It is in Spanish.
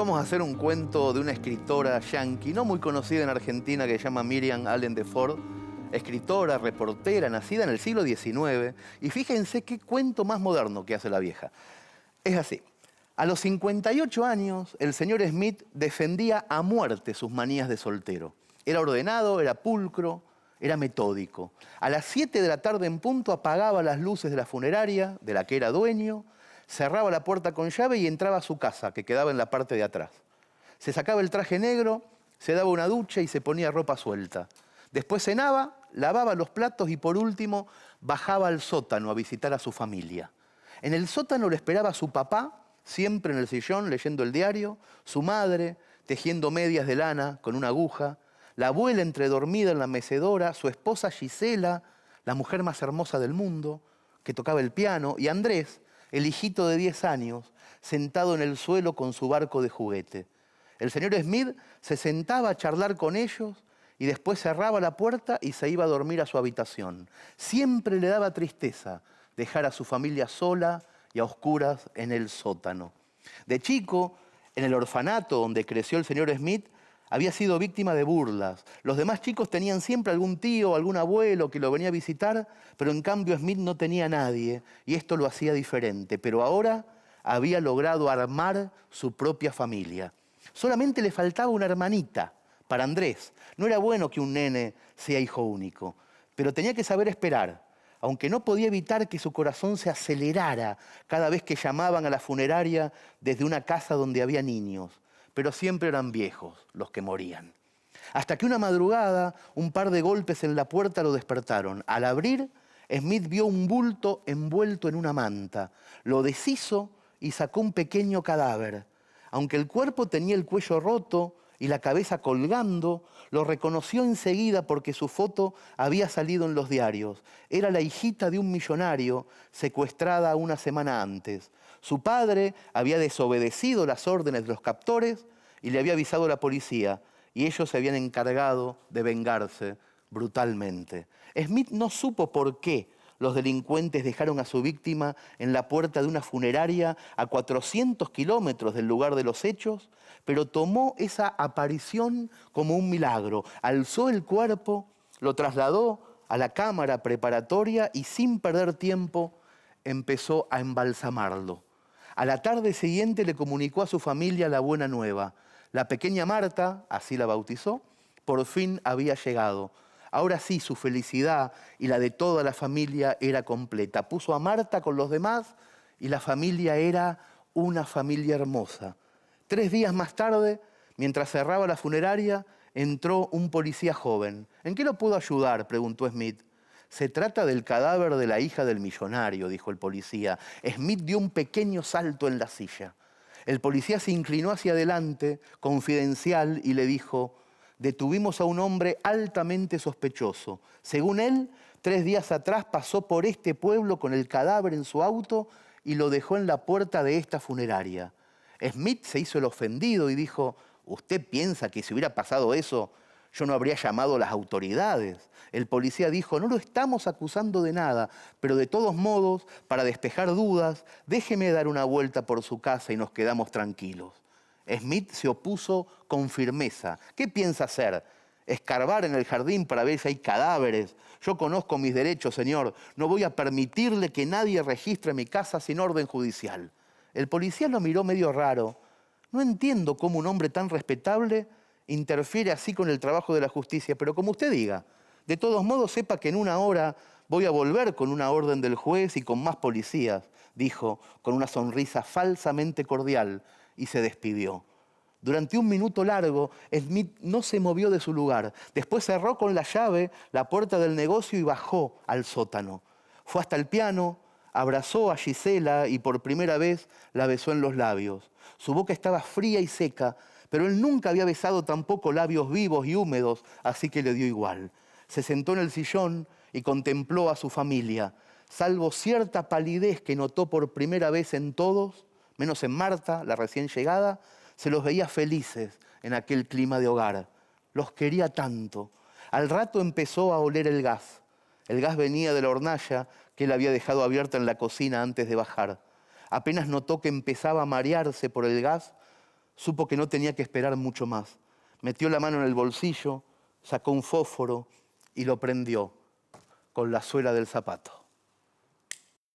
vamos a hacer un cuento de una escritora yankee, no muy conocida en Argentina, que se llama Miriam Allen de Ford, escritora, reportera, nacida en el siglo XIX. Y fíjense qué cuento más moderno que hace la vieja. Es así. A los 58 años, el señor Smith defendía a muerte sus manías de soltero. Era ordenado, era pulcro, era metódico. A las 7 de la tarde en punto apagaba las luces de la funeraria, de la que era dueño, cerraba la puerta con llave y entraba a su casa, que quedaba en la parte de atrás. Se sacaba el traje negro, se daba una ducha y se ponía ropa suelta. Después cenaba, lavaba los platos y por último bajaba al sótano a visitar a su familia. En el sótano le esperaba su papá, siempre en el sillón leyendo el diario, su madre tejiendo medias de lana con una aguja, la abuela entredormida en la mecedora, su esposa Gisela, la mujer más hermosa del mundo, que tocaba el piano, y Andrés, el hijito de 10 años, sentado en el suelo con su barco de juguete. El señor Smith se sentaba a charlar con ellos y después cerraba la puerta y se iba a dormir a su habitación. Siempre le daba tristeza dejar a su familia sola y a oscuras en el sótano. De chico, en el orfanato donde creció el señor Smith, había sido víctima de burlas. Los demás chicos tenían siempre algún tío, o algún abuelo que lo venía a visitar, pero en cambio Smith no tenía nadie y esto lo hacía diferente. Pero ahora había logrado armar su propia familia. Solamente le faltaba una hermanita para Andrés. No era bueno que un nene sea hijo único, pero tenía que saber esperar, aunque no podía evitar que su corazón se acelerara cada vez que llamaban a la funeraria desde una casa donde había niños pero siempre eran viejos los que morían. Hasta que una madrugada un par de golpes en la puerta lo despertaron. Al abrir, Smith vio un bulto envuelto en una manta. Lo deshizo y sacó un pequeño cadáver. Aunque el cuerpo tenía el cuello roto, y la cabeza colgando, lo reconoció enseguida porque su foto había salido en los diarios. Era la hijita de un millonario secuestrada una semana antes. Su padre había desobedecido las órdenes de los captores y le había avisado a la policía, y ellos se habían encargado de vengarse brutalmente. Smith no supo por qué los delincuentes dejaron a su víctima en la puerta de una funeraria a 400 kilómetros del lugar de los hechos, pero tomó esa aparición como un milagro. Alzó el cuerpo, lo trasladó a la cámara preparatoria y sin perder tiempo empezó a embalsamarlo. A la tarde siguiente le comunicó a su familia la buena nueva. La pequeña Marta, así la bautizó, por fin había llegado Ahora sí, su felicidad y la de toda la familia era completa. Puso a Marta con los demás y la familia era una familia hermosa. Tres días más tarde, mientras cerraba la funeraria, entró un policía joven. ¿En qué lo puedo ayudar? preguntó Smith. Se trata del cadáver de la hija del millonario, dijo el policía. Smith dio un pequeño salto en la silla. El policía se inclinó hacia adelante, confidencial, y le dijo, detuvimos a un hombre altamente sospechoso. Según él, tres días atrás pasó por este pueblo con el cadáver en su auto y lo dejó en la puerta de esta funeraria. Smith se hizo el ofendido y dijo, ¿usted piensa que si hubiera pasado eso, yo no habría llamado a las autoridades? El policía dijo, no lo estamos acusando de nada, pero de todos modos, para despejar dudas, déjeme dar una vuelta por su casa y nos quedamos tranquilos. Smith se opuso con firmeza. ¿Qué piensa hacer? escarbar en el jardín para ver si hay cadáveres. Yo conozco mis derechos, Señor. No voy a permitirle que nadie registre mi casa sin orden judicial. El policía lo miró medio raro. No entiendo cómo un hombre tan respetable interfiere así con el trabajo de la justicia, pero como usted diga, de todos modos sepa que en una hora voy a volver con una orden del juez y con más policías, dijo, con una sonrisa falsamente cordial y se despidió. Durante un minuto largo, Smith no se movió de su lugar. Después cerró con la llave la puerta del negocio y bajó al sótano. Fue hasta el piano, abrazó a Gisela y por primera vez la besó en los labios. Su boca estaba fría y seca, pero él nunca había besado tampoco labios vivos y húmedos, así que le dio igual. Se sentó en el sillón y contempló a su familia. Salvo cierta palidez que notó por primera vez en todos, menos en Marta, la recién llegada, se los veía felices en aquel clima de hogar. Los quería tanto. Al rato empezó a oler el gas. El gas venía de la hornalla que él había dejado abierta en la cocina antes de bajar. Apenas notó que empezaba a marearse por el gas, supo que no tenía que esperar mucho más. Metió la mano en el bolsillo, sacó un fósforo y lo prendió con la suela del zapato.